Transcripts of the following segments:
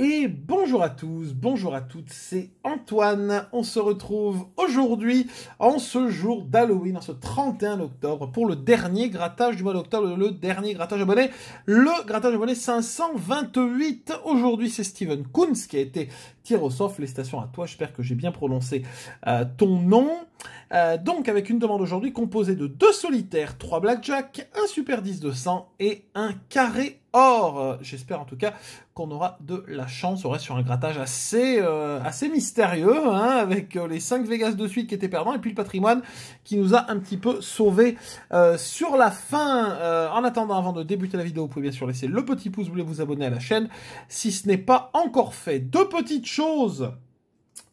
Et bonjour à tous, bonjour à toutes, c'est Antoine. On se retrouve aujourd'hui, en ce jour d'Halloween, en ce 31 octobre, pour le dernier grattage du mois d'octobre, le dernier grattage abonné, le grattage abonné 528. Aujourd'hui, c'est Steven Kouns qui a été les stations à toi, j'espère que j'ai bien prononcé euh, ton nom. Euh, donc avec une demande aujourd'hui composée de deux solitaires, trois blackjack, un super 10 de sang et un carré or. J'espère en tout cas qu'on aura de la chance. On reste sur un grattage assez, euh, assez mystérieux, hein, avec les cinq Vegas de suite qui étaient perdants, et puis le patrimoine qui nous a un petit peu sauvés sur la fin. en attendant, avant de débuter la vidéo, vous pouvez bien sûr laisser le petit pouce, bleu, voulez vous abonner à la chaîne, si ce n'est pas encore fait. Deux petites choses.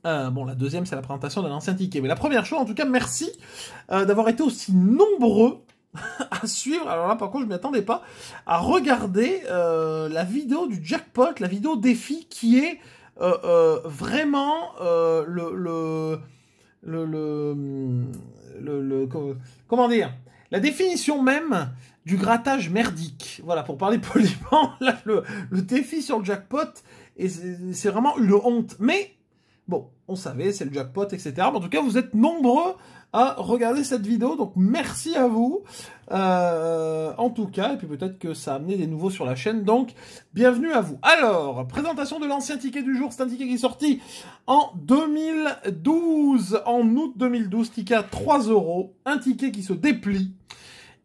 Euh, bon, la deuxième, c'est la présentation d'un ancien ticket. Mais la première chose, en tout cas, merci euh, d'avoir été aussi nombreux à suivre. Alors là, par contre, je m'y attendais pas. À regarder euh, la vidéo du jackpot, la vidéo défi, qui est vraiment le le, le, le, Comment dire La définition même du grattage merdique. Voilà, pour parler poliment, le, défi sur le jackpot et c'est vraiment une honte. Mais bon, on savait, c'est le jackpot, etc. Mais en tout cas, vous êtes nombreux à regarder cette vidéo, donc merci à vous. Euh, en tout cas, et puis peut-être que ça a amené des nouveaux sur la chaîne, donc bienvenue à vous. Alors, présentation de l'ancien ticket du jour, c'est un ticket qui est sorti en 2012, en août 2012, ticket à 3 euros, un ticket qui se déplie.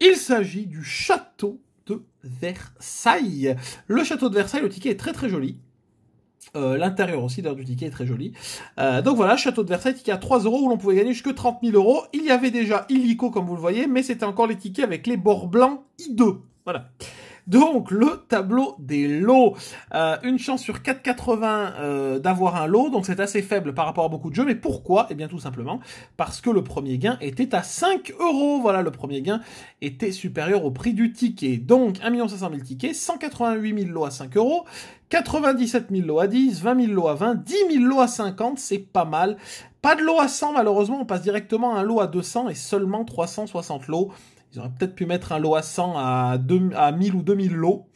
Il s'agit du château de Versailles. Le château de Versailles, le ticket est très très joli. Euh, l'intérieur aussi, l'heure du ticket est très joli. Euh, donc voilà, Château de Versailles, ticket à 3 euros où l'on pouvait gagner jusque 30 000 euros. Il y avait déjà illico comme vous le voyez, mais c'était encore les tickets avec les bords blancs I2. Voilà. Donc le tableau des lots, euh, une chance sur 4,80 euh, d'avoir un lot, donc c'est assez faible par rapport à beaucoup de jeux. Mais pourquoi Eh bien tout simplement parce que le premier gain était à 5 euros. Voilà, le premier gain était supérieur au prix du ticket. Donc 1 500 000 tickets, 188 000 lots à 5 euros, 97 000 lots à 10, 20 000 lots à 20, 10 000 lots à 50, c'est pas mal. Pas de lot à 100 malheureusement, on passe directement à un lot à 200 et seulement 360 lots. Ils auraient peut-être pu mettre un lot à 100 à, 2, à 1000 ou 2000 lots.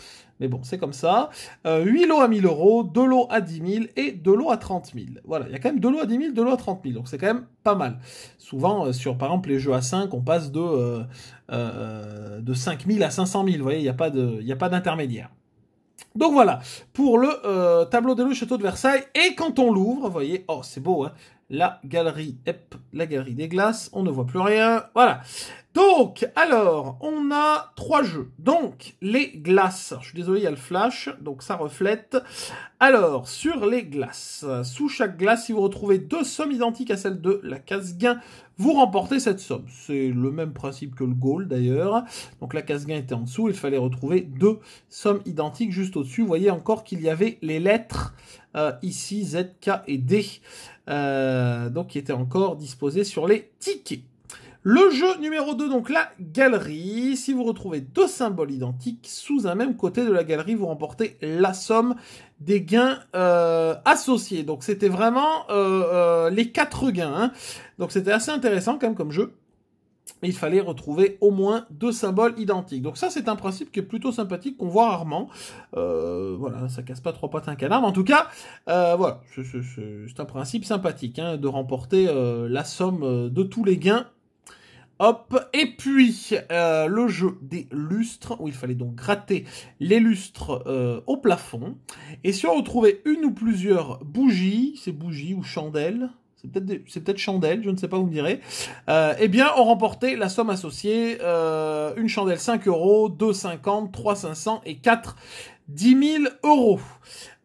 Mais bon, c'est comme ça. 8 euh, lots à 1000 euros, 2 lots à 10 000 et 2 lots à 30 000. Voilà, il y a quand même 2 lots à 10 000, 2 lots à 30 000. Donc c'est quand même pas mal. Souvent, euh, sur par exemple les jeux à 5, on passe de, euh, de 5 000 à 500 000. Vous voyez, il n'y a pas d'intermédiaire. Donc voilà, pour le tableau des lots Château de Versailles. Et quand on l'ouvre, vous voyez, oh c'est beau, hein. la galerie, la galerie des glaces, on ne voit plus rien, voilà. Donc, alors, on a trois jeux. Donc, les glaces. je suis désolé, il y a le flash, donc ça reflète. Alors, sur les glaces. Sous chaque glace, si vous retrouvez deux sommes identiques à celles de la case gain, vous remportez cette somme. C'est le même principe que le goal d'ailleurs. Donc la case gain était en dessous, il fallait retrouver deux sommes identiques juste au-dessus. Vous voyez encore qu'il y avait les lettres euh, ici, Z, K et D, euh, donc qui étaient encore disposées sur les tickets. Le jeu numéro 2, donc la galerie. Si vous retrouvez deux symboles identiques sous un même côté de la galerie, vous remportez la somme des gains euh, associés. Donc c'était vraiment euh, euh, les quatre gains. Hein. Donc c'était assez intéressant quand même comme jeu. Il fallait retrouver au moins deux symboles identiques. Donc ça, c'est un principe qui est plutôt sympathique, qu'on voit rarement. voilà, ça casse pas trois pattes un canard. en tout cas, voilà, c'est un principe sympathique hein, de remporter la somme de tous les gains Hop, et puis euh, le jeu des lustres, où il fallait donc gratter les lustres euh, au plafond. Et si on retrouvait une ou plusieurs bougies, ces bougies ou chandelles, c'est peut-être chandelles, je ne sais pas, vous me direz. Euh, eh bien, on remportait la somme associée une chandelle 5 euros, 2,50, 3,500 et 4 10 000 euros.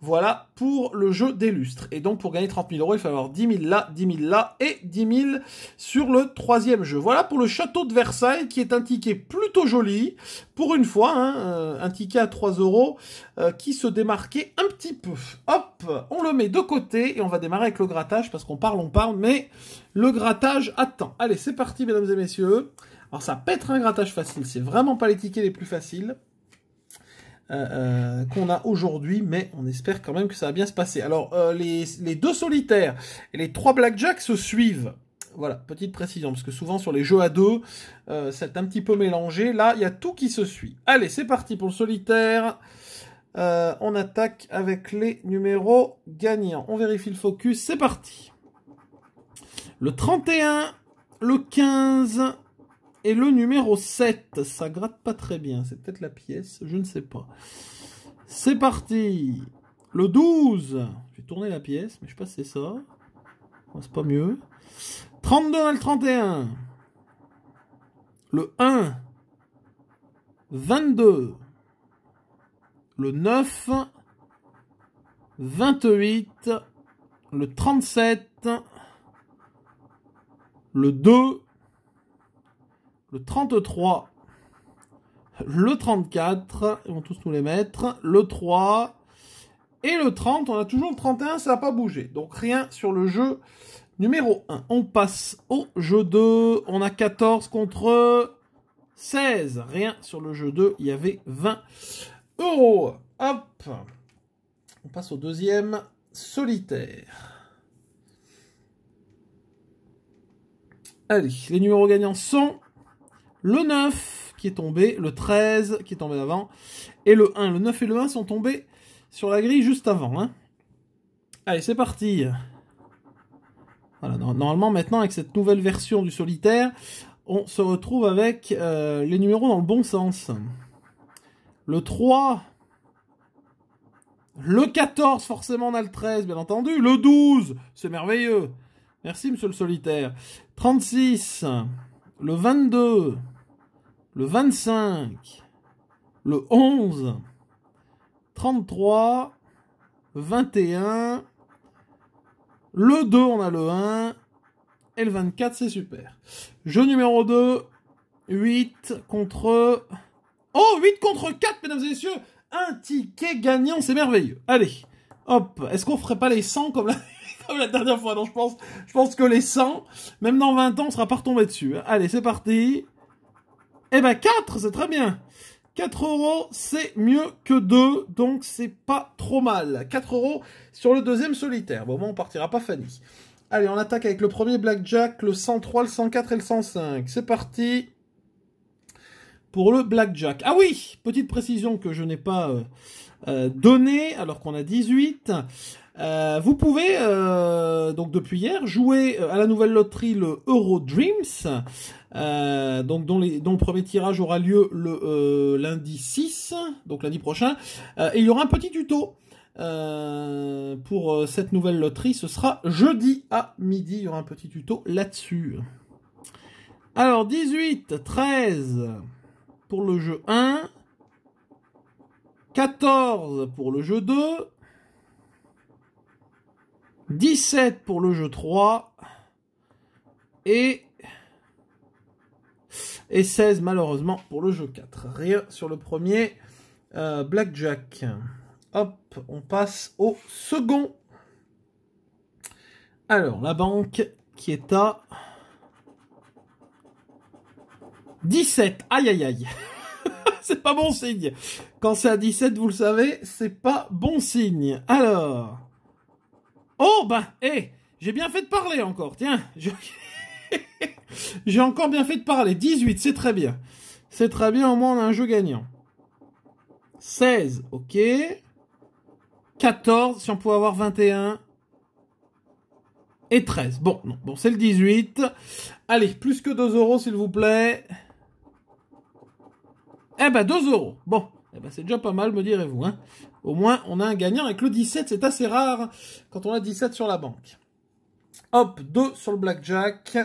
Voilà pour le jeu des lustres. Et donc pour gagner 30 000 euros, il faut avoir 10 000 là, 10 000 là et 10 000 sur le troisième jeu. Voilà pour le château de Versailles qui est un ticket plutôt joli. Pour une fois, hein, euh, un ticket à 3 euros euh, qui se démarquait un petit peu. Hop, on le met de côté et on va démarrer avec le grattage parce qu'on parle, on parle, mais le grattage attend. Allez, c'est parti mesdames et messieurs. Alors ça peut être un grattage facile, c'est vraiment pas les tickets les plus faciles. Euh, qu'on a aujourd'hui, mais on espère quand même que ça va bien se passer. Alors, euh, les, deux solitaires et les trois blackjacks se suivent. Voilà, petite précision, parce que souvent sur les jeux à deux, euh, c'est un petit peu mélangé. Là, il y a tout qui se suit. Allez, c'est parti pour le solitaire. on attaque avec les numéros gagnants. On vérifie le focus, c'est parti. Le 31, le 15, et le numéro 7, ça gratte pas très bien, c'est peut-être la pièce, je ne sais pas. C'est parti Le 12, J'ai vais tourner la pièce, mais je sais pas si c'est ça. C'est pas mieux. 32 dans le 31. Le 1. 22. Le 9. 28. Le 37. Le 2 le 33, le 34, ils vont tous nous les mettre, le 3 et le 30. On a toujours le 31, ça n'a pas bougé. Donc rien sur le jeu numéro 1. On passe au jeu 2, on a 14 contre 16. Rien sur le jeu 2, il y avait 20 euros. Hop, on passe au deuxième solitaire. Allez, les numéros gagnants sont le 9 qui est tombé, le 13 qui est tombé avant, et le 1. Le 9 et le 1 sont tombés sur la grille juste avant. Hein. Allez, c'est parti. Voilà, normalement maintenant avec cette nouvelle version du solitaire, on se retrouve avec euh, les numéros dans le bon sens. Le 3, le 14, forcément on a le 13, bien entendu. Le 12, c'est merveilleux. Merci monsieur le solitaire. 36 le 22, le 25, le 11, 33, 21, le 2, on a le 1, et le 24, c'est super. Jeu numéro 2, 8 contre... Oh, 8 contre 4, mesdames et messieurs Un ticket gagnant, c'est merveilleux. Allez Hop, est-ce qu'on ferait pas les 100 comme la, dernière fois Non, je pense, je pense que les 100, même dans 20 ans, on sera pas retombé dessus. Hein. Allez, c'est parti. Eh ben 4, c'est très bien. 4 euros, c'est mieux que 2, donc c'est pas trop mal. 4 euros sur le deuxième solitaire. Bon, bon, on partira pas Fanny. Allez, on attaque avec le premier Blackjack, le 103, le 104 et le 105. C'est parti pour le blackjack. Ah oui, petite précision que je n'ai pas euh, euh donnée alors qu'on a 18. Euh, vous pouvez euh, donc depuis hier jouer euh, à la nouvelle loterie le Euro Dreams, donc dont, le premier tirage aura lieu le lundi 6, donc lundi prochain, et il y aura un petit tuto. pour cette nouvelle loterie, ce sera jeudi à midi, il y aura un petit tuto là-dessus. Alors 18, 13, pour le jeu 1, 14 pour le jeu 2, 17 pour le jeu 3 et, et 16 malheureusement pour le jeu 4. Rien sur le premier euh, Blackjack. Hop, on passe au second. Alors, la banque qui est à 17. Aïe, aïe, aïe. c'est pas bon signe. Quand c'est à 17, vous le savez, c'est pas bon signe. Alors. Oh, ben, bah, eh, hé, j'ai bien fait de parler encore. Tiens, j'ai encore bien fait de parler. 18, c'est très bien. C'est très bien, au moins on a un jeu gagnant. 16, ok. 14, si on pouvait avoir 21. Et 13. Bon, non. Bon, c'est le 18. Allez, plus que 2 euros, s'il vous plaît. Eh ben, 2 euros. Bon, eh ben, c'est déjà pas mal, me direz-vous. Hein. Au moins, on a un gagnant. Avec le 17, c'est assez rare quand on a 17 sur la banque. Hop, 2 sur le blackjack.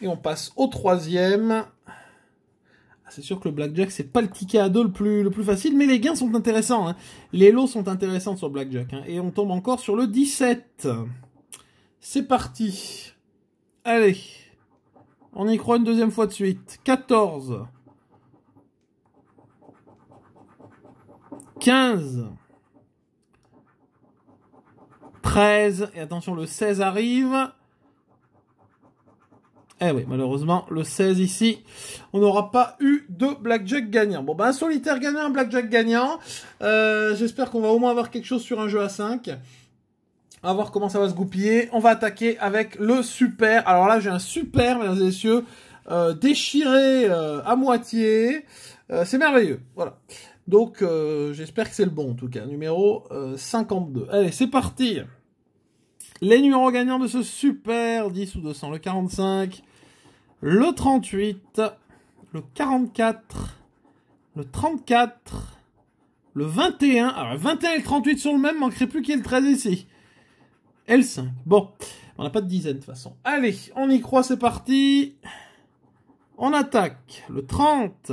Et on passe au troisième. Ah, c'est sûr que le blackjack, c'est pas le ticket à deux le plus, le plus facile, mais les gains sont intéressants. Hein. Les lots sont intéressants sur le blackjack. Hein. Et on tombe encore sur le 17. C'est parti. Allez. On y croit une deuxième fois de suite. 14. 15. 13. Et attention, le 16 arrive. Eh oui, malheureusement, le 16 ici, on n'aura pas eu de blackjack gagnant. Bon, ben un solitaire gagnant, un blackjack gagnant. Euh, j'espère qu'on va au moins avoir quelque chose sur un jeu à 5. On voir comment ça va se goupiller. On va attaquer avec le super. Alors là, j'ai un super, mesdames et messieurs, euh, déchiré euh, à moitié. C'est merveilleux, voilà. Donc euh, j'espère que c'est le bon en tout cas. Numéro 52. Euh, Allez, c'est parti Les numéros gagnants de ce super 10 ou 200. Le 45, le 38, le 44, le 34, le 21. Alors le 21 et le 38 sont le même, manquerait plus qu'il y ait le 13 ici. Et le 5. Bon, on n'a pas de dizaine de toute façon. Allez, on y croit, c'est parti. On attaque. Le 30.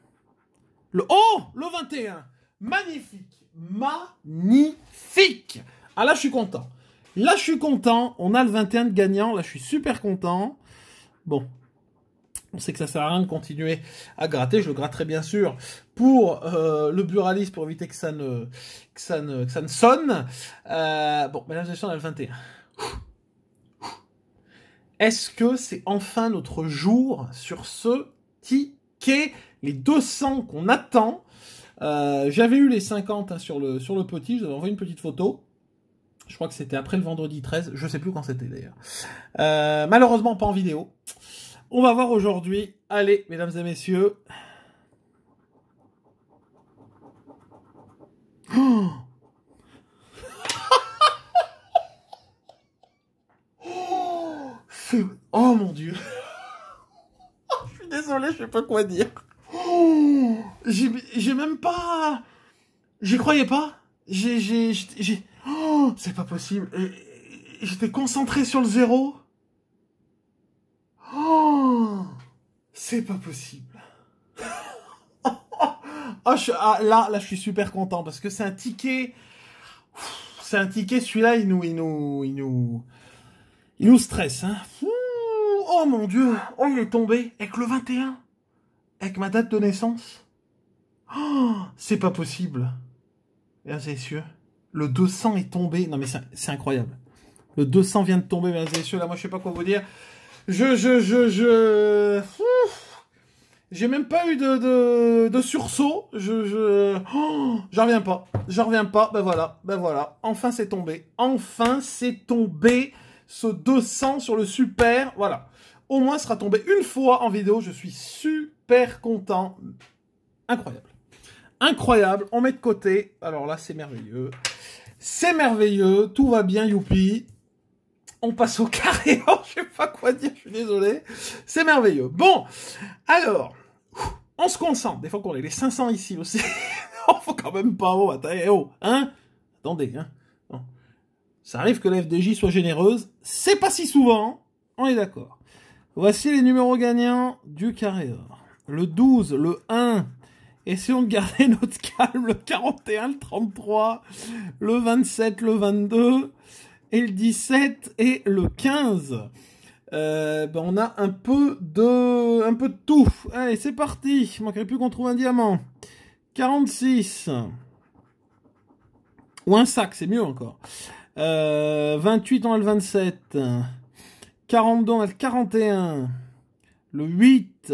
Le oh, le 21. Magnifique, magnifique. Ah là, je suis content. Là, je suis content. On a le 21 de gagnant. Là, je suis super content. Bon. On sait que ça sert à rien de continuer à gratter. Je le gratterai bien sûr pour euh, le pluralisme pour éviter que ça ne, que ça ça sonne. Euh, bon, mesdames et messieurs, on a le 21. Est-ce que c'est enfin notre jour sur ce titre les 200 qu'on attend. Euh, j'avais eu les 50 hein, sur, le, sur le petit, je vous envoyé une petite photo. Je crois que c'était après le vendredi 13, je sais plus quand c'était d'ailleurs. Euh, malheureusement pas en vidéo. On va voir aujourd'hui. Allez, mesdames et messieurs, désolé, je sais pas quoi dire. Oh, j'ai même pas. J'y croyais pas. J'ai. j'ai oh, c'est pas possible. J'étais concentré sur le zéro. Oh, c'est pas possible. Ah, ah, là, là, je suis super content parce que c'est un ticket. C'est un ticket, celui-là, il nous, il nous, il nous, il nous stresse, hein. Oh mon Dieu on oh, est tombé Avec le 21 Avec ma date de naissance oh, C'est pas possible Mesdames et messieurs, le 200 est tombé. Non mais c'est incroyable. Le 200 vient de tomber, mesdames et messieurs. Là, moi, je sais pas quoi vous dire. Je, je, je, je... J'ai même pas eu de, sursaut. Je, je... je, oh, J'en reviens pas. J'en reviens pas. Ben voilà. Ben voilà. Enfin, c'est tombé. Enfin, c'est tombé ce 200 sur le super, voilà. Au moins, sera tombé une fois en vidéo. Je suis super content. Incroyable. Incroyable. On met de côté. Alors là, c'est merveilleux. C'est merveilleux. Tout va bien, youpi. On passe au carré. Oh, je sais pas quoi dire. Je suis désolé. C'est merveilleux. Bon. Alors. On se concentre. Des fois qu'on est les 500 ici aussi. faut quand même pas. Oh, eh attendez. Oh, hein. Attendez, hein. Ça arrive que l'FDJ FDJ soit généreuse, c'est pas si souvent, on est d'accord. Voici les numéros gagnants du carré Le 12, le 1, essayons de garder notre calme, le 41, le 33, le 27, le 22, et le 17, et le 15. Euh, ben, on a un peu de un peu de tout. Allez, c'est parti. Il manquerait plus qu'on trouve un diamant. 46. Ou un sac, c'est mieux encore. 28, euh, on a le 27. 42 a le 41. Euh, le 8.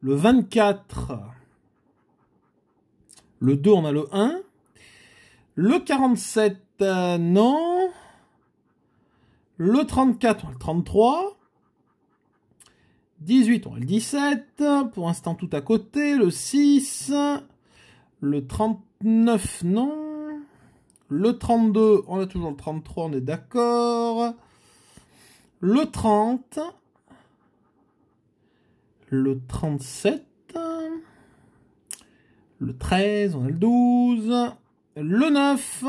Le 24. Le 2, on a le 1. Le 47, non. Le 34, on a le 33. 18, on a le 17. Pour l'instant, tout à côté. Le 6. Le 39, non. Le 32, on a toujours le 33, on est d'accord. Le 30. Le 37. Le 13, on a le 12. Le 9.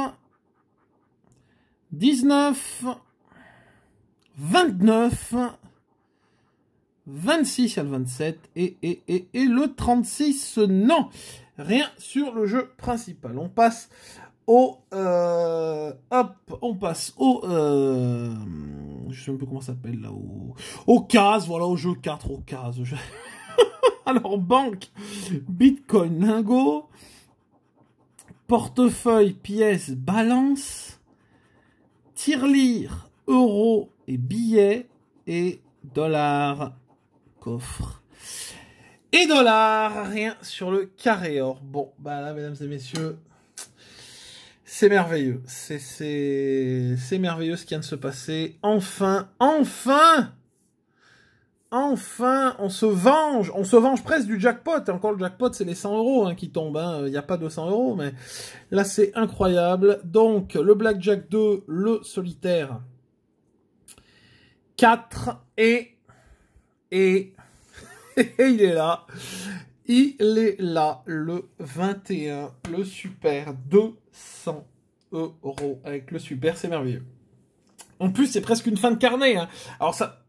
19. 29. 26 à le 27 et, et le 36, non, rien sur le jeu principal. On passe euh, hop, on passe au... Euh, je sais même comment ça s'appelle là. Au, au CAS, voilà, au jeu 4, au casse. Alors, banque, Bitcoin, lingot, portefeuille, pièces, balance, tirelire, euros et billets et dollars, coffre. Et dollars, rien sur le carré or. Bon, bah là, mesdames et messieurs, c'est merveilleux. C'est, c'est, c'est merveilleux ce qui vient de se passer. Enfin, enfin! Enfin, on se venge, on se venge presque du jackpot. encore le jackpot, c'est les 100 euros hein, qui tombent. Hein. Il n'y a pas 200 euros, mais là c'est incroyable. Donc le blackjack 2, le solitaire 4 et et, et il est là. Il est là, le 21, le super, 200 euros avec le super, c'est merveilleux. En plus, c'est presque une fin de carnet. Hein. Alors ça,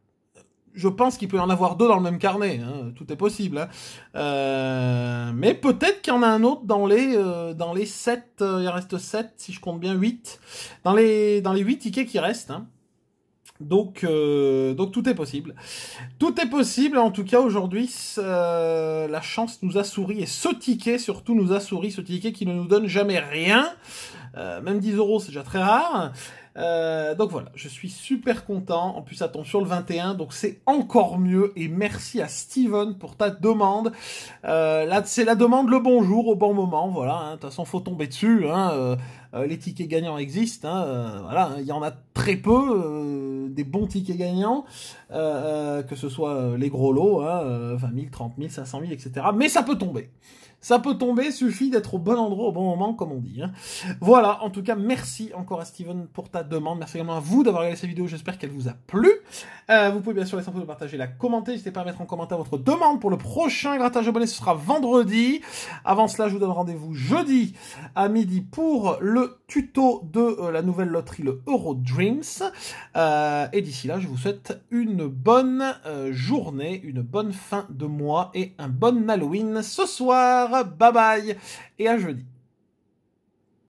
je pense qu'il peut y en avoir deux dans le même carnet. Hein. Tout est possible. Hein. Euh, mais peut-être qu'il y en a un autre dans les, euh, dans les 7. Euh, il reste 7, si je compte bien, 8. Dans les, dans les 8 tickets qui restent. Donc, euh, donc tout est possible. Tout est possible. En tout cas, aujourd'hui, euh, la chance nous a souri et ce ticket surtout nous a souri, ce ticket qui ne nous donne jamais rien. Euh, même 10 euros, c'est déjà très rare. donc voilà, je suis super content. En plus, ça tombe sur le 21, donc c'est encore mieux. Et merci à Steven pour ta demande. là, c'est la demande le bonjour au bon moment. Voilà, hein. de toute façon, faut tomber dessus. Hein. les tickets gagnants existent. Hein. voilà, hein. il y en a très peu des bons tickets gagnants, euh, euh, que ce soit euh, les gros lots, hein, 20 000, 30 000, 500 000, etc. Mais ça peut tomber. Ça peut tomber, suffit d'être au bon endroit au bon moment, comme on dit. Hein. Voilà, en tout cas, merci encore à Steven pour ta demande. Merci également à vous d'avoir regardé cette vidéo, j'espère qu'elle vous a plu. Euh, vous pouvez bien sûr laisser un pouce, partager, la commenter. N'hésitez pas à mettre en commentaire votre demande pour le prochain grattage abonné, ce sera vendredi. Avant cela, je vous donne rendez-vous jeudi à midi pour le tuto de euh, la nouvelle loterie, le Euro Dreams. Euh, et d'ici là, je vous souhaite une bonne euh, journée, une bonne fin de mois et un bon Halloween ce soir. Bye bye et à jeudi.